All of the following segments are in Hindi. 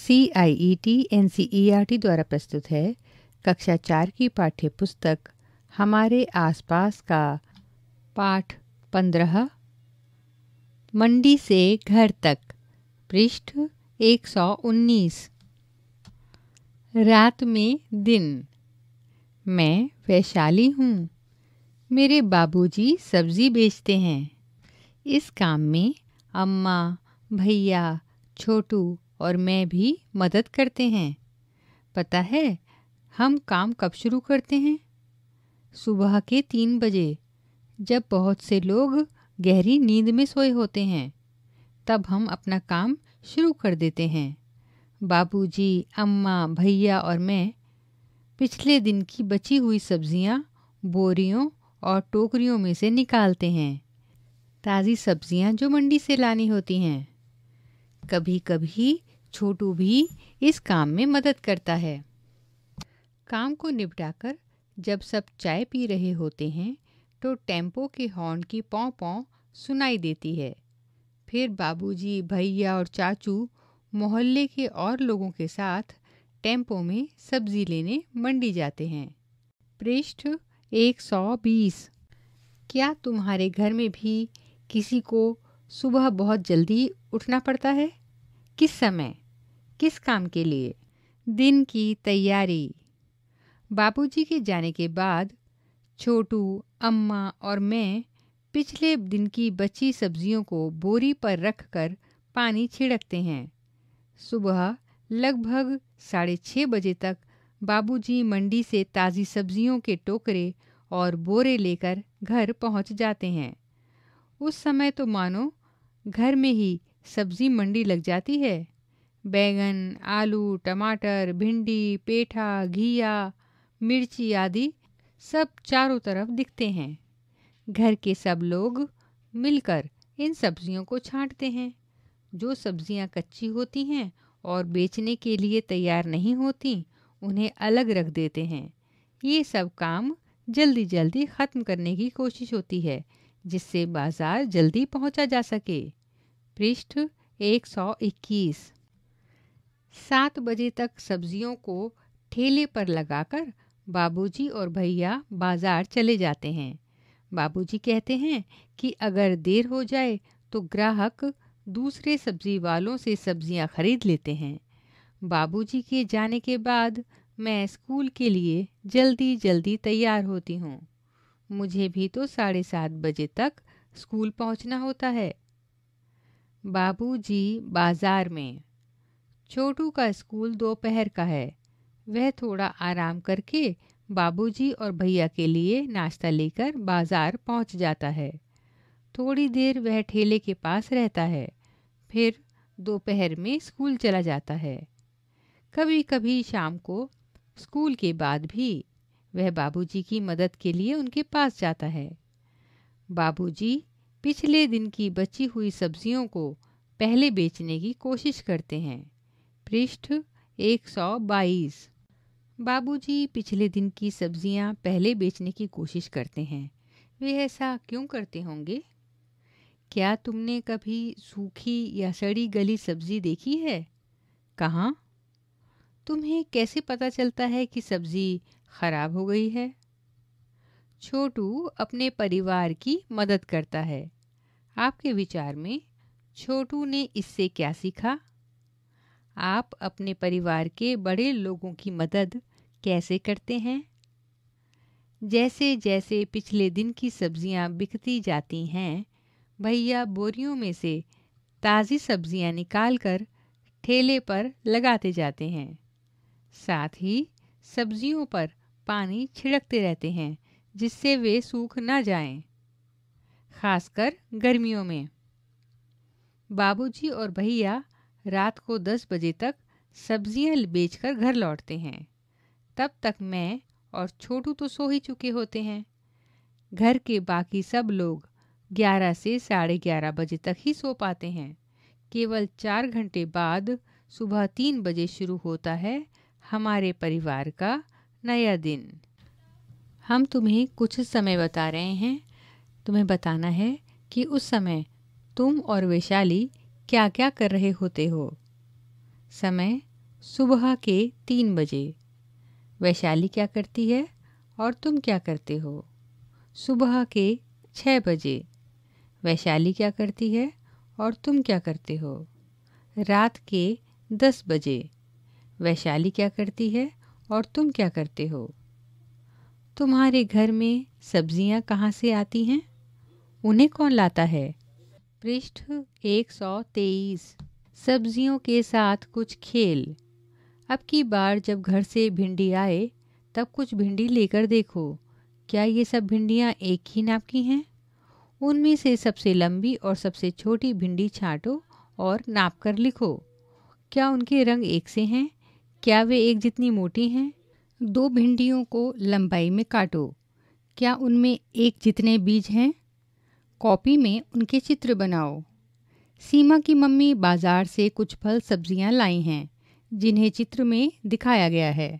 C I E T N C E R T द्वारा प्रस्तुत है कक्षा चार की पाठ्य पुस्तक हमारे आसपास का पाठ पंद्रह मंडी से घर तक पृष्ठ एक सौ उन्नीस रात में दिन मैं वैशाली हूँ मेरे बाबूजी सब्जी बेचते हैं इस काम में अम्मा भैया छोटू और मैं भी मदद करते हैं पता है हम काम कब शुरू करते हैं सुबह के तीन बजे जब बहुत से लोग गहरी नींद में सोए होते हैं तब हम अपना काम शुरू कर देते हैं बाबूजी, अम्मा भैया और मैं पिछले दिन की बची हुई सब्जियां बोरियों और टोकरियों में से निकालते हैं ताज़ी सब्जियां जो मंडी से लानी होती हैं कभी कभी छोटू भी इस काम में मदद करता है काम को निपटाकर जब सब चाय पी रहे होते हैं तो टेम्पो के हॉर्न की पौ पौ सुनाई देती है फिर बाबूजी भैया और चाचू मोहल्ले के और लोगों के साथ टेम्पो में सब्जी लेने मंडी जाते हैं पृष्ठ 120 क्या तुम्हारे घर में भी किसी को सुबह बहुत जल्दी उठना पड़ता है किस समय किस काम के लिए दिन की तैयारी बाबूजी के जाने के बाद छोटू अम्मा और मैं पिछले दिन की बची सब्जियों को बोरी पर रखकर पानी छिड़कते हैं सुबह लगभग साढ़े छः बजे तक बाबूजी मंडी से ताज़ी सब्जियों के टोकरे और बोरे लेकर घर पहुंच जाते हैं उस समय तो मानो घर में ही सब्जी मंडी लग जाती है बैंगन आलू टमाटर भिंडी पेठा घिया मिर्ची आदि सब चारों तरफ दिखते हैं घर के सब लोग मिलकर इन सब्जियों को छांटते हैं जो सब्जियां कच्ची होती हैं और बेचने के लिए तैयार नहीं होती उन्हें अलग रख देते हैं ये सब काम जल्दी जल्दी ख़त्म करने की कोशिश होती है जिससे बाज़ार जल्दी पहुंचा जा सके पृष्ठ 121 सात बजे तक सब्जियों को ठेले पर लगाकर बाबूजी और भैया बाजार चले जाते हैं बाबूजी कहते हैं कि अगर देर हो जाए तो ग्राहक दूसरे सब्जी वालों से सब्जियां खरीद लेते हैं बाबूजी के जाने के बाद मैं स्कूल के लिए जल्दी जल्दी तैयार होती हूँ मुझे भी तो साढ़े सात बजे तक स्कूल पहुँचना होता है बाबूजी बाजार में छोटू का स्कूल दोपहर का है वह थोड़ा आराम करके बाबूजी और भैया के लिए नाश्ता लेकर बाजार पहुंच जाता है थोड़ी देर वह ठेले के पास रहता है फिर दोपहर में स्कूल चला जाता है कभी कभी शाम को स्कूल के बाद भी वह बाबूजी की मदद के लिए उनके पास जाता है बाबूजी पिछले दिन की बची हुई सब्जियों को पहले बेचने की कोशिश करते हैं पृष्ठ 122 बाबूजी पिछले दिन की सब्जियां पहले बेचने की कोशिश करते हैं वे ऐसा क्यों करते होंगे क्या तुमने कभी सूखी या सड़ी गली सब्जी देखी है कहाँ तुम्हें कैसे पता चलता है कि सब्जी खराब हो गई है छोटू अपने परिवार की मदद करता है आपके विचार में छोटू ने इससे क्या सीखा आप अपने परिवार के बड़े लोगों की मदद कैसे करते हैं जैसे जैसे पिछले दिन की सब्जियां बिकती जाती हैं भैया बोरियों में से ताज़ी सब्जियां निकालकर ठेले पर लगाते जाते हैं साथ ही सब्जियों पर पानी छिड़कते रहते हैं जिससे वे सूख ना जाएं। खासकर गर्मियों में बाबूजी और भैया रात को दस बजे तक सब्जियां बेचकर घर लौटते हैं तब तक मैं और छोटू तो सो ही चुके होते हैं घर के बाकी सब लोग ग्यारह से साढ़े ग्यारह बजे तक ही सो पाते हैं केवल चार घंटे बाद सुबह तीन बजे शुरू होता है हमारे परिवार का नया दिन हम तुम्हें कुछ समय बता रहे हैं तुम्हें बताना है कि उस समय तुम और वैशाली क्या क्या कर रहे होते हो समय सुबह के तीन बजे वैशाली क्या करती है और तुम क्या करते हो सुबह के छः बजे वैशाली क्या करती है और तुम क्या करते हो रात के दस बजे वैशाली क्या करती है और तुम क्या करते हो तुम्हारे घर में सब्जियां कहाँ से आती हैं उन्हें कौन लाता है पृष्ठ 123 सब्जियों के साथ कुछ खेल अब की बार जब घर से भिंडी आए तब कुछ भिंडी लेकर देखो क्या ये सब भिंडियाँ एक ही नाप की हैं उनमें से सबसे लंबी और सबसे छोटी भिंडी छाटो और नाप कर लिखो क्या उनके रंग एक से हैं क्या वे एक जितनी मोटी हैं दो भिंडियों को लंबाई में काटो क्या उनमें एक जितने बीज हैं कॉपी में उनके चित्र बनाओ सीमा की मम्मी बाजार से कुछ फल सब्जियां लाई हैं जिन्हें चित्र में दिखाया गया है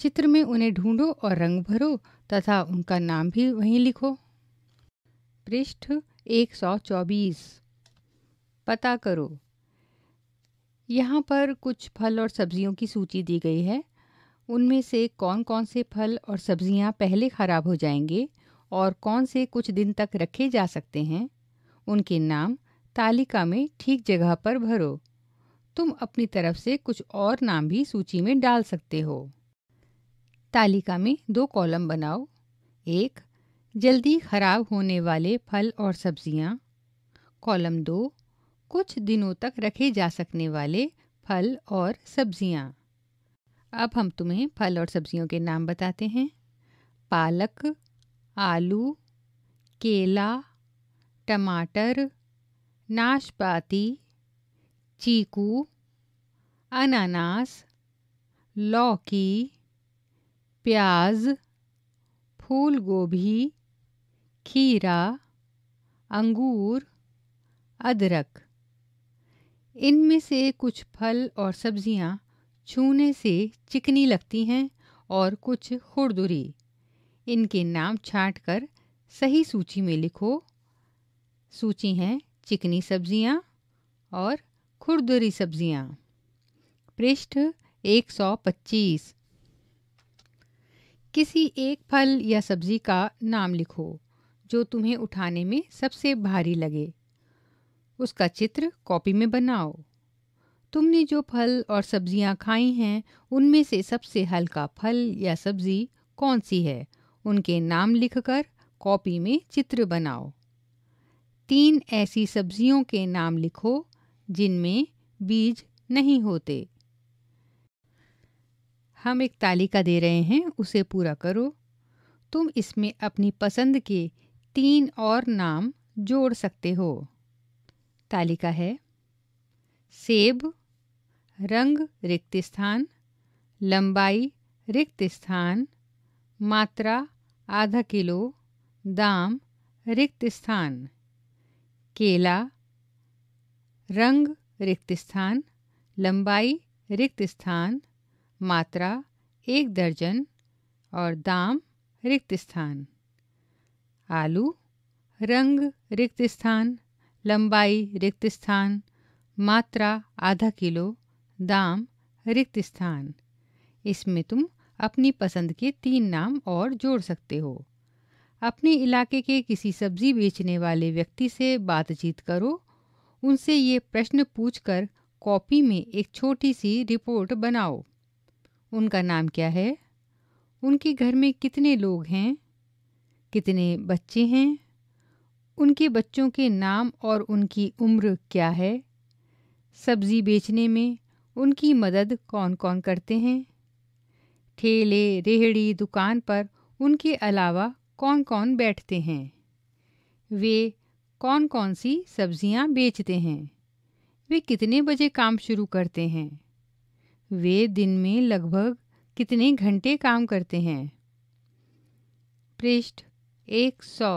चित्र में उन्हें ढूंढो और रंग भरो तथा उनका नाम भी वहीं लिखो पृष्ठ 124 पता करो यहाँ पर कुछ फल और सब्जियों की सूची दी गई है उनमें से कौन कौन से फल और सब्जियाँ पहले खराब हो जाएंगे और कौन से कुछ दिन तक रखे जा सकते हैं उनके नाम तालिका में ठीक जगह पर भरो तुम अपनी तरफ से कुछ और नाम भी सूची में डाल सकते हो तालिका में दो कॉलम बनाओ एक जल्दी खराब होने वाले फल और सब्जियां कॉलम दो कुछ दिनों तक रखे जा सकने वाले फल और सब्जियां अब हम तुम्हें फल और सब्जियों के नाम बताते हैं पालक आलू केला टमाटर नाशपाती चीकू अनानास लौकी प्याज फूल गोभी खीरा अंगूर अदरक इनमें से कुछ फल और सब्जियां छूने से चिकनी लगती हैं और कुछ खुरदुरी इनके नाम छाट कर सही सूची में लिखो सूची हैं चिकनी सब्जियां और खुरदरी सब्जियां पृष्ठ 125 किसी एक फल या सब्जी का नाम लिखो जो तुम्हें उठाने में सबसे भारी लगे उसका चित्र कॉपी में बनाओ तुमने जो फल और सब्जियां खाई हैं उनमें से सबसे हल्का फल या सब्जी कौन सी है उनके नाम लिखकर कॉपी में चित्र बनाओ तीन ऐसी सब्जियों के नाम लिखो जिनमें बीज नहीं होते हम एक तालिका दे रहे हैं उसे पूरा करो तुम इसमें अपनी पसंद के तीन और नाम जोड़ सकते हो तालिका है सेब रंग रिक्त स्थान लंबाई रिक्त स्थान मात्रा आधा किलो दाम रिक्त स्थान केला रंग रिक्त स्थान लंबाई रिक्त स्थान मात्रा एक दर्जन और दाम रिक्त स्थान आलू रंग रिक्त स्थान लंबाई रिक्त स्थान मात्रा आधा किलो दाम रिक्त स्थान इसमें तुम अपनी पसंद के तीन नाम और जोड़ सकते हो अपने इलाके के किसी सब्जी बेचने वाले व्यक्ति से बातचीत करो उनसे ये प्रश्न पूछकर कॉपी में एक छोटी सी रिपोर्ट बनाओ उनका नाम क्या है उनके घर में कितने लोग हैं कितने बच्चे हैं उनके बच्चों के नाम और उनकी उम्र क्या है सब्जी बेचने में उनकी मदद कौन कौन करते हैं ठेले रेहड़ी दुकान पर उनके अलावा कौन कौन बैठते हैं वे कौन कौन सी सब्जियां बेचते हैं वे कितने बजे काम शुरू करते हैं वे दिन में लगभग कितने घंटे काम करते हैं पृष्ठ एक सौ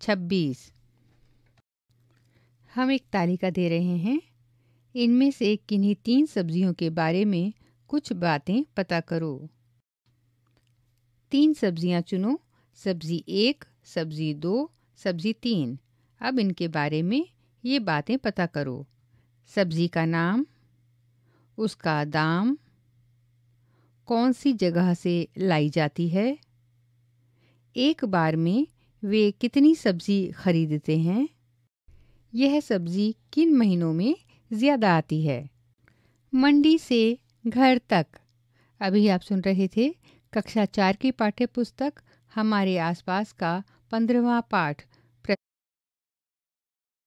छब्बीस हम एक तालिका दे रहे हैं इनमें से किन्हीं तीन सब्जियों के बारे में कुछ बातें पता करो तीन सब्जियां चुनो सब्जी एक सब्जी दो सब्जी तीन अब इनके बारे में ये बातें पता करो सब्जी का नाम उसका दाम कौन सी जगह से लाई जाती है एक बार में वे कितनी सब्जी खरीदते हैं यह सब्जी किन महीनों में ज़्यादा आती है मंडी से घर तक अभी आप सुन रहे थे कक्षा चार की पाठ्य पुस्तक हमारे आसपास का पंद्रवा पाठ